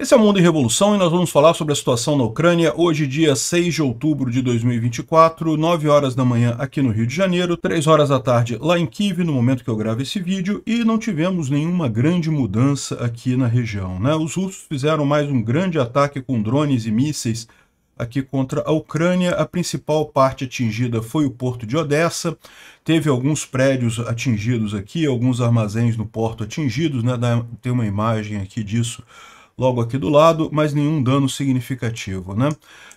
Esse é o Mundo em Revolução e nós vamos falar sobre a situação na Ucrânia hoje, dia 6 de outubro de 2024, 9 horas da manhã aqui no Rio de Janeiro, 3 horas da tarde lá em Kiev, no momento que eu gravo esse vídeo, e não tivemos nenhuma grande mudança aqui na região. Né? Os russos fizeram mais um grande ataque com drones e mísseis aqui contra a Ucrânia. A principal parte atingida foi o porto de Odessa. Teve alguns prédios atingidos aqui, alguns armazéns no porto atingidos, né? Tem uma imagem aqui disso logo aqui do lado, mas nenhum dano significativo. Né?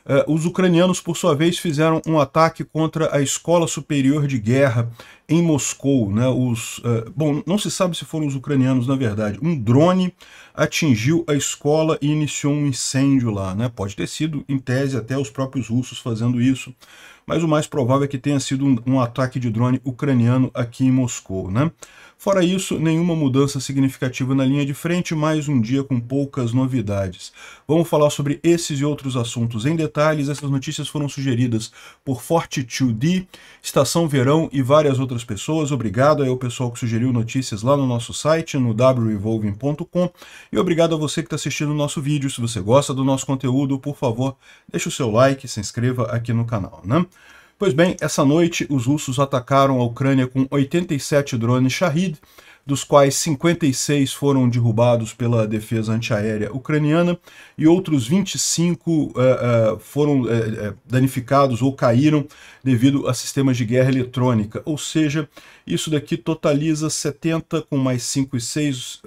É, os ucranianos, por sua vez, fizeram um ataque contra a Escola Superior de Guerra em Moscou. Né? Os, é, bom, não se sabe se foram os ucranianos, na verdade. Um drone atingiu a escola e iniciou um incêndio lá. Né? Pode ter sido, em tese, até os próprios russos fazendo isso mas o mais provável é que tenha sido um, um, ataque de drone ucraniano aqui em Moscou. Né? Fora isso, nenhuma mudança significativa na linha de frente, mais um dia com poucas novidades. Vamos falar sobre esses e outros assuntos em detalhes. Essas notícias foram sugeridas por Forte 2D, Estação Verão e várias outras pessoas. Obrigado aí ao pessoal que sugeriu notícias lá no nosso site, no wrevolving.com. E obrigado a você que está assistindo o nosso vídeo. Se você gosta do nosso conteúdo, por favor, deixe o seu like, se inscreva aqui no canal, né? Pois bem, essa noite os russos atacaram a Ucrânia com 87 drones Shahid, dos quais 56 foram derrubados pela defesa antiaérea ucraniana e outros 25 uh, uh, foram uh, danificados ou caíram devido a sistemas de guerra eletrônica. Ou seja, isso daqui totaliza 70 com mais 5 e 6,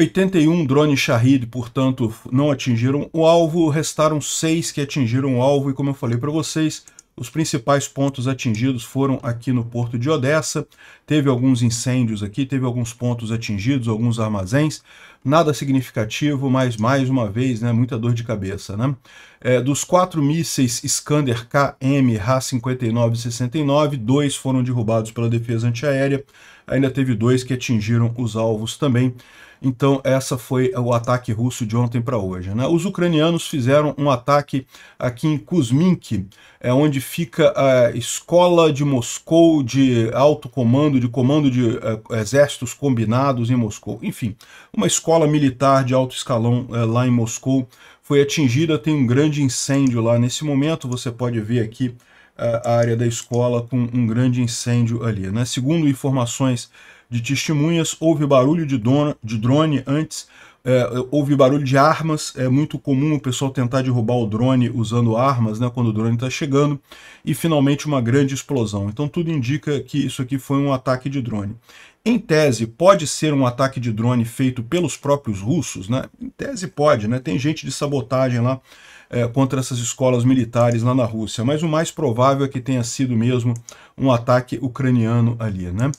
81 eh, drones Shahid, portanto, não atingiram o alvo, restaram 6 que atingiram o alvo e, como eu falei para vocês, os principais pontos atingidos foram aqui no porto de Odessa. Teve alguns incêndios aqui, teve alguns pontos atingidos, alguns armazéns. Nada significativo, mas mais uma vez, né, muita dor de cabeça. Né? É, dos quatro mísseis Skander KM h 59 69, dois foram derrubados pela defesa antiaérea. Ainda teve dois que atingiram os alvos também. Então, essa foi o ataque russo de ontem para hoje. Né? Os ucranianos fizeram um ataque aqui em Kuzmink, é onde fica a escola de Moscou de alto comando, de comando de uh, exércitos combinados em Moscou. Enfim, uma escola militar de alto escalão uh, lá em Moscou foi atingida, tem um grande incêndio lá nesse momento, você pode ver aqui eh, a área da escola com um grande incêndio ali. Né? Segundo informações de testemunhas, houve barulho de, dona, de drone antes, é, houve barulho de armas, é muito comum o pessoal tentar derrubar o drone usando armas, né, quando o drone está chegando, e finalmente uma grande explosão. Então tudo indica que isso aqui foi um ataque de drone. Em tese, pode ser um ataque de drone feito pelos próprios russos, né? Em tese pode, né? Tem gente de sabotagem lá é, contra essas escolas militares lá na Rússia, mas o mais provável é que tenha sido mesmo um ataque ucraniano ali, né?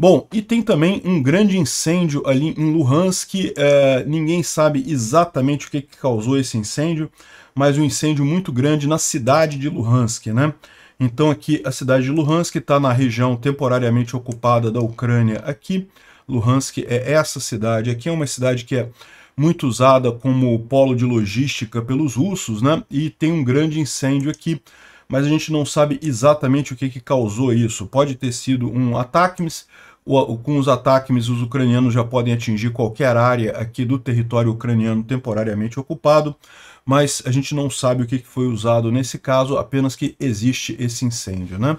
Bom, e tem também um grande incêndio ali em Luhansk. É, ninguém sabe exatamente o que, que causou esse incêndio, mas um incêndio muito grande na cidade de Luhansk, né? Então aqui a cidade de Luhansk está na região temporariamente ocupada da Ucrânia aqui. Luhansk é essa cidade. Aqui é uma cidade que é muito usada como polo de logística pelos russos, né? E tem um grande incêndio aqui, mas a gente não sabe exatamente o que, que causou isso. Pode ter sido um ataque, com os ataques, os ucranianos já podem atingir qualquer área aqui do território ucraniano temporariamente ocupado, mas a gente não sabe o que foi usado nesse caso, apenas que existe esse incêndio, né?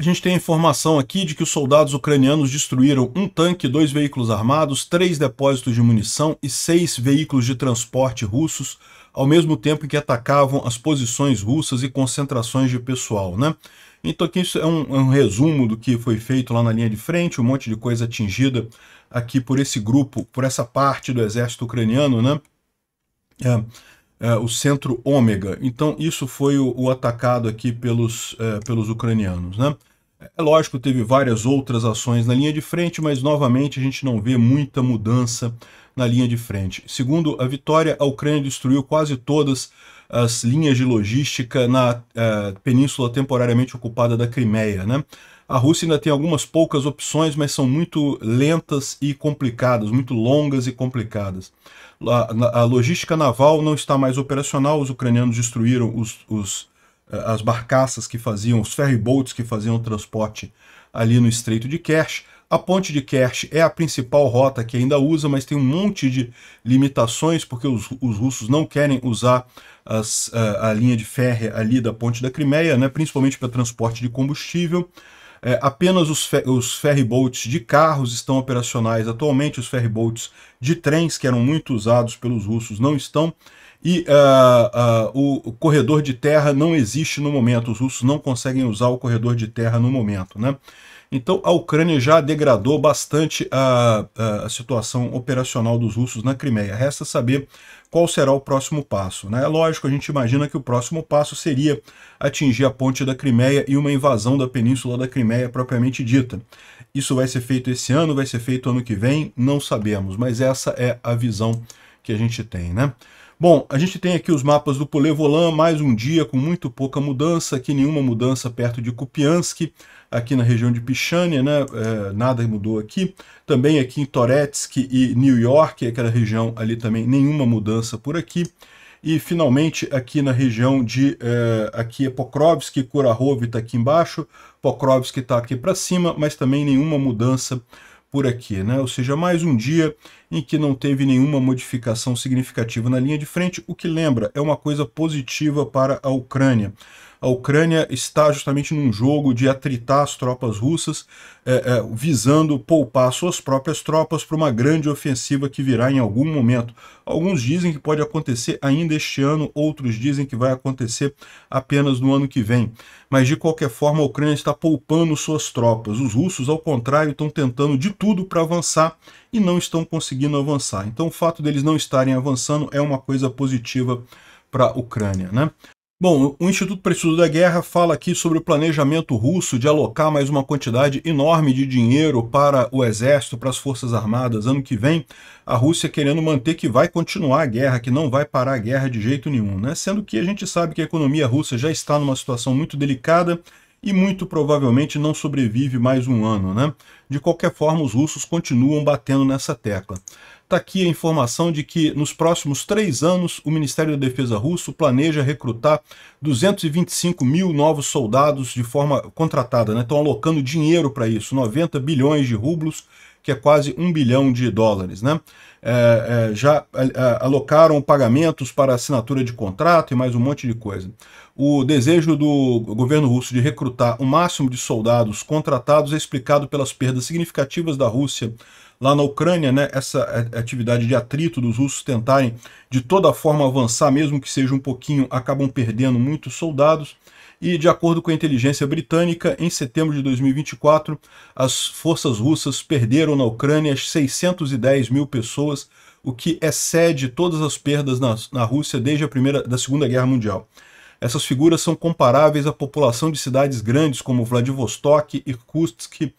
A gente tem a informação aqui de que os soldados ucranianos destruíram um tanque, dois veículos armados, três depósitos de munição e seis veículos de transporte russos, ao mesmo tempo em que atacavam as posições russas e concentrações de pessoal, né? Então aqui isso é um, é um resumo do que foi feito lá na linha de frente, um monte de coisa atingida aqui por esse grupo, por essa parte do exército ucraniano, né? É. É, o centro ômega. Então, isso foi o, o atacado aqui pelos, é, pelos ucranianos. Né? É lógico, teve várias outras ações na linha de frente, mas novamente a gente não vê muita mudança na linha de frente. Segundo a Vitória, a Ucrânia destruiu quase todas as linhas de logística na uh, península temporariamente ocupada da Crimeia. Né? A Rússia ainda tem algumas poucas opções, mas são muito lentas e complicadas, muito longas e complicadas. A, a logística naval não está mais operacional, os ucranianos destruíram os, os eh, as barcaças que faziam, os boats que faziam o transporte ali no Estreito de Kerch. A ponte de Kerch é a principal rota que ainda usa, mas tem um monte de limitações, porque os, os russos não querem usar as, a, eh, a, linha de ferro ali da ponte da Crimeia, né, principalmente para transporte de combustível. É, apenas os, fer os de carros estão operacionais atualmente, os boats de trens, que eram muito usados pelos russos, não estão. E uh, uh, o corredor de terra não existe no momento, os russos não conseguem usar o corredor de terra no momento. Né? Então a Ucrânia já degradou bastante a, a, situação operacional dos russos na Crimeia. Resta saber qual será o próximo passo. Né? É né? lógico, a gente imagina que o próximo passo seria atingir a ponte da Crimeia e uma invasão da península da Crimeia propriamente dita. Isso vai ser feito esse ano, vai ser feito ano que vem, não sabemos, mas essa é a visão que a gente tem. Né? Bom, a gente tem aqui os mapas do Polevolan, mais um dia com muito pouca mudança, aqui nenhuma mudança perto de Kupiansk, aqui na região de Pichânia, né, é, nada mudou aqui. Também aqui em Toretsk e New York, aquela região ali também, nenhuma mudança por aqui. E finalmente aqui na região de, é, aqui é Pokrovsk, Kurahov está aqui embaixo, Pokrovsk está aqui para cima, mas também nenhuma mudança por aqui, né? ou seja, mais um dia em que não teve nenhuma modificação significativa na linha de frente, o que lembra, é uma coisa positiva para a Ucrânia a Ucrânia está justamente num jogo de atritar as tropas russas, é, é, visando poupar suas próprias tropas para uma grande ofensiva que virá em algum momento. Alguns dizem que pode acontecer ainda este ano, outros dizem que vai acontecer apenas no ano que vem. Mas de qualquer forma, a Ucrânia está poupando suas tropas. Os russos, ao contrário, estão tentando de tudo para avançar e não estão conseguindo avançar. Então, o fato deles não estarem avançando é uma coisa positiva para a Ucrânia. Né? Bom, o Instituto para da Guerra fala aqui sobre o planejamento russo de alocar mais uma quantidade enorme de dinheiro para o Exército, para as Forças Armadas ano que vem. A Rússia querendo manter que vai continuar a guerra, que não vai parar a guerra de jeito nenhum, né? Sendo que a gente sabe que a economia russa já está numa situação muito delicada e muito provavelmente não sobrevive mais um ano, né? De qualquer forma, os russos continuam batendo nessa tecla. Está aqui a informação de que nos próximos três anos o Ministério da Defesa russo planeja recrutar 225 mil novos soldados de forma contratada. Estão né? alocando dinheiro para isso, 90 bilhões de rublos, que é quase um bilhão de dólares. Né? É, é, já é, é, alocaram pagamentos para assinatura de contrato e mais um monte de coisa. O desejo do governo russo de recrutar o máximo de soldados contratados é explicado pelas perdas significativas da Rússia lá na Ucrânia, né, essa atividade de atrito dos russos tentarem de toda forma avançar, mesmo que seja um pouquinho, acabam perdendo muitos soldados. E, de acordo com a inteligência britânica, em setembro de 2024, as forças russas perderam na Ucrânia 610 mil pessoas, o que excede todas as perdas na, na Rússia desde a primeira, da Segunda Guerra Mundial. Essas figuras são comparáveis à população de cidades grandes como Vladivostok, Irkutsk,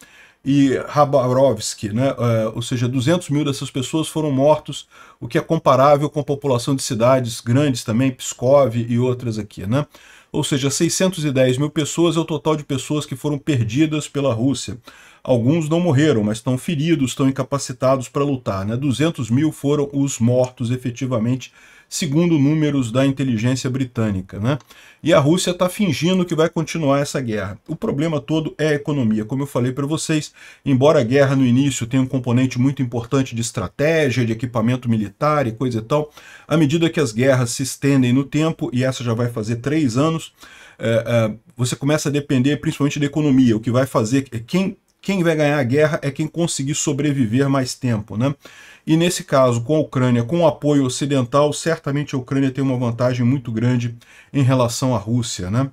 e Khabarovsk, né? Uh, ou seja, 200 mil dessas pessoas foram mortos, o que é comparável com a população de cidades grandes também, Pskov e outras aqui. Né? Ou seja, 610 mil pessoas é o total de pessoas que foram perdidas pela Rússia. Alguns não morreram, mas estão feridos, estão incapacitados para lutar. Né? 200 mil foram os mortos efetivamente segundo números da inteligência britânica. Né? E a Rússia está fingindo que vai continuar essa guerra. O problema todo é a economia. Como eu falei para vocês, embora a guerra no início tenha um componente muito importante de estratégia, de equipamento militar e coisa e tal, à medida que as guerras se estendem no tempo, e essa já vai fazer três anos, eh, eh, você começa a depender principalmente da economia, o que vai fazer quem quem vai ganhar a guerra é quem conseguir sobreviver mais tempo, né? E nesse caso, com a Ucrânia, com o apoio ocidental, certamente a Ucrânia tem uma vantagem muito grande em relação à Rússia, né?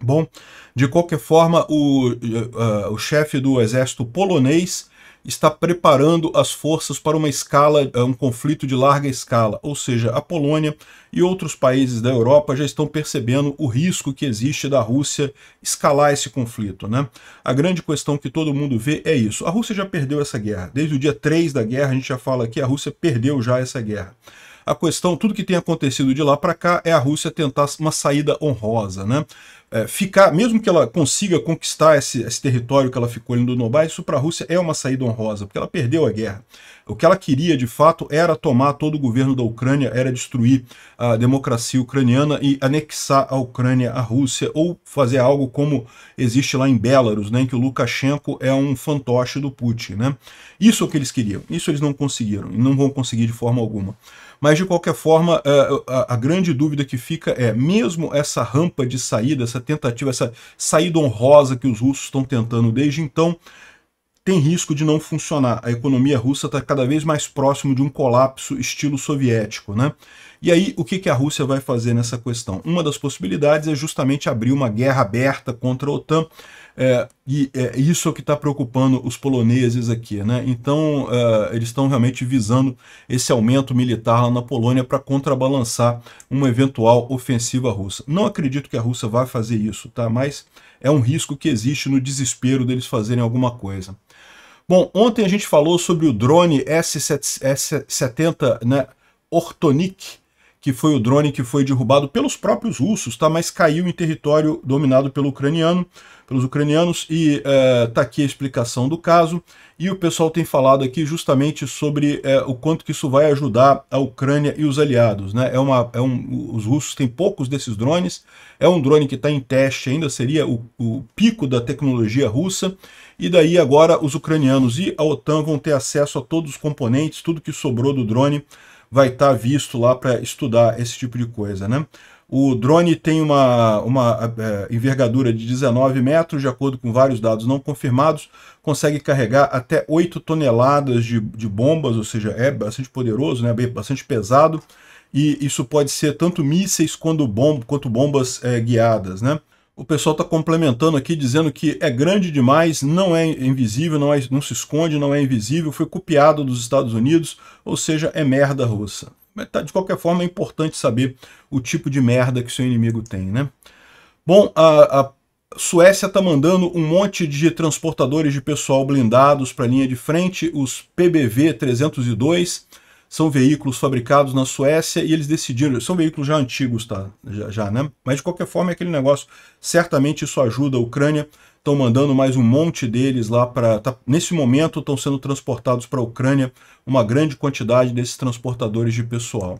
Bom, de qualquer forma, o, uh, o chefe do exército polonês está preparando as forças para uma escala, eh, um conflito de larga escala, ou seja, a Polônia e outros países da Europa já estão percebendo o risco que existe da Rússia escalar esse conflito. Né? A grande questão que todo mundo vê é isso. A Rússia já perdeu essa guerra. Desde o dia 3 da guerra, a gente já fala que a Rússia perdeu já essa guerra. A questão, tudo que tem acontecido de lá para cá, é a Rússia tentar uma saída honrosa. Né? é, ficar, mesmo que ela consiga conquistar esse, esse território que ela ficou ali no Donbass, isso para a Rússia é uma saída honrosa, porque ela perdeu a guerra. O que ela queria, de fato, era tomar todo o governo da Ucrânia, era destruir a democracia ucraniana e anexar a Ucrânia à Rússia, ou fazer algo como existe lá em Belarus, né, em que o Lukashenko é um fantoche do Putin. Né? Isso é o que eles queriam, isso eles não conseguiram, e não vão conseguir de forma alguma. Mas, de qualquer forma, a, é, a, a grande dúvida que fica é, mesmo essa rampa de saída, essa tentativa, essa saída honrosa que os russos estão tentando desde então, tem risco de não funcionar. A economia russa está cada vez mais próximo de um colapso estilo soviético. Né? E aí, o que, que a Rússia vai fazer nessa questão? Uma das possibilidades é justamente abrir uma guerra aberta contra a OTAN, é, e é, isso é o que está preocupando os poloneses aqui. Né? Então, é, eles estão realmente visando esse aumento militar lá na Polônia para contrabalançar uma eventual ofensiva russa. Não acredito que a Rússia vá fazer isso, tá? mas é um risco que existe no desespero deles fazerem alguma coisa. Bom, ontem a gente falou sobre o drone S-70 né, Ortonik, que foi o drone que foi derrubado pelos próprios russos, tá? mas caiu em território dominado pelo ucraniano, pelos ucranianos, e é, tá aqui a explicação do caso. E o pessoal tem falado aqui justamente sobre é, o quanto que isso vai ajudar a Ucrânia e os aliados. Né? É uma, é um, os russos têm poucos desses drones, é um drone que está em teste ainda, seria o, o pico da tecnologia russa, e daí agora os ucranianos e a OTAN vão ter acesso a todos os componentes, tudo que sobrou do drone, vai estar tá visto lá para estudar esse tipo de coisa. Né? O drone tem uma, uma é, envergadura de 19 metros, de acordo com vários dados não confirmados, consegue carregar até 8 toneladas de, de bombas, ou seja, é bastante poderoso, né? bastante pesado, e isso pode ser tanto mísseis quanto, quanto bombas é, guiadas. Né? O pessoal está complementando aqui, dizendo que é grande demais, não é invisível, não, é, não se esconde, não é invisível, foi copiado dos Estados Unidos, ou seja, é merda russa. Mas tá, de qualquer forma é importante saber o tipo de merda que seu inimigo tem, né? Bom, a, a Suécia está mandando um monte de transportadores de pessoal blindados para a linha de frente, os PBV 302, são veículos fabricados na Suécia e eles decidiram. São veículos já antigos, tá? Já, já né? Mas de qualquer forma, é aquele negócio. Certamente isso ajuda a Ucrânia. Estão mandando mais um monte deles lá para. Tá, nesse momento, estão sendo transportados para a Ucrânia uma grande quantidade desses transportadores de pessoal.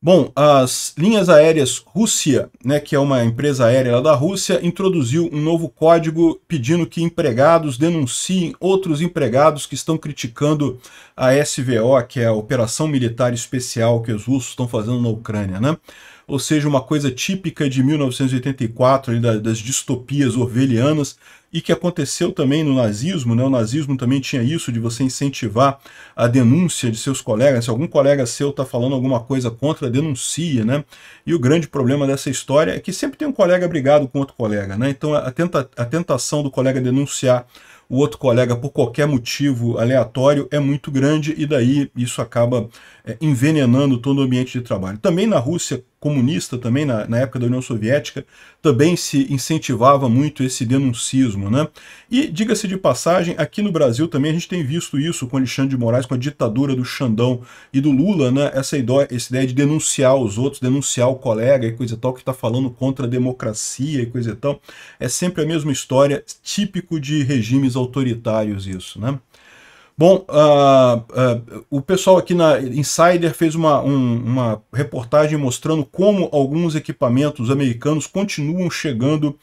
Bom, as linhas aéreas Rússia, né, que é uma empresa aérea da Rússia, introduziu um novo código pedindo que empregados denunciem outros empregados que estão criticando a SVO, que é a Operação Militar Especial que os russos estão fazendo na Ucrânia, né? ou seja, uma coisa típica de 1984, das distopias orwellianas, e que aconteceu também no nazismo, né? o nazismo também tinha isso de você incentivar a denúncia de seus colegas, se algum colega seu está falando alguma coisa contra, denuncia, né? E o grande problema dessa história é que sempre tem um colega brigado com outro colega, né? Então a, tenta a tentação do colega denunciar o outro colega por qualquer motivo aleatório é muito grande e daí isso acaba é, envenenando todo o ambiente de trabalho. Também na Rússia comunista também, na, na, época da União Soviética, também se incentivava muito esse denuncismo. Né? E, diga-se de passagem, aqui no Brasil também a gente tem visto isso com Alexandre de Moraes, com a ditadura do Xandão e do Lula, né? essa, ideia, essa ideia de denunciar os outros, denunciar o colega e coisa e tal, que está falando contra a democracia e coisa e tal. É sempre a mesma história, típico de regimes autoritários isso. Né? Bom, uh, uh, o pessoal aqui na Insider fez uma, um, uma reportagem mostrando como alguns equipamentos americanos continuam chegando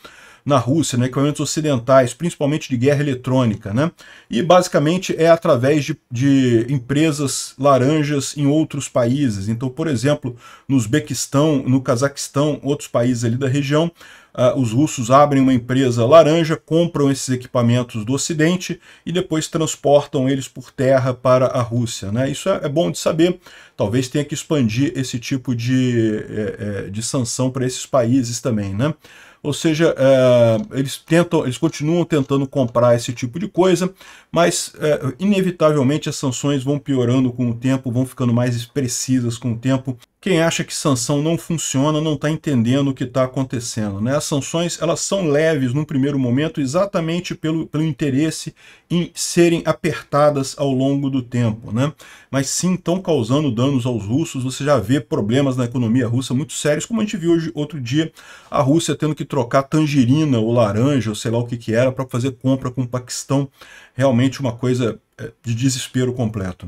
na Rússia, né, equipamentos ocidentais, principalmente de guerra eletrônica. Né? E basicamente é através de, de empresas laranjas em outros países. Então, por exemplo, no Uzbequistão, no Cazaquistão, outros países ali da região, Uh, os russos abrem uma empresa laranja, compram esses equipamentos do Ocidente e depois transportam eles por terra para a Rússia. Né? Isso é, é bom de saber. Talvez tenha que expandir esse tipo de, é, é, de sanção para esses países também. Né? Ou seja, é, eles tentam, eles continuam tentando comprar esse tipo de coisa, mas é, inevitavelmente as sanções vão piorando com o tempo, vão ficando mais precisas com o tempo. Quem acha que sanção não funciona não está entendendo o que está acontecendo. Né? As sanções elas são leves num primeiro momento exatamente pelo, pelo interesse em serem apertadas ao longo do tempo. Né? Mas sim estão causando danos aos russos. Você já vê problemas na economia russa muito sérios, como a gente viu hoje, outro dia a Rússia tendo que trocar tangerina ou laranja, ou sei lá o que, que era, para fazer compra com o Paquistão. Realmente uma coisa eh, de desespero completo.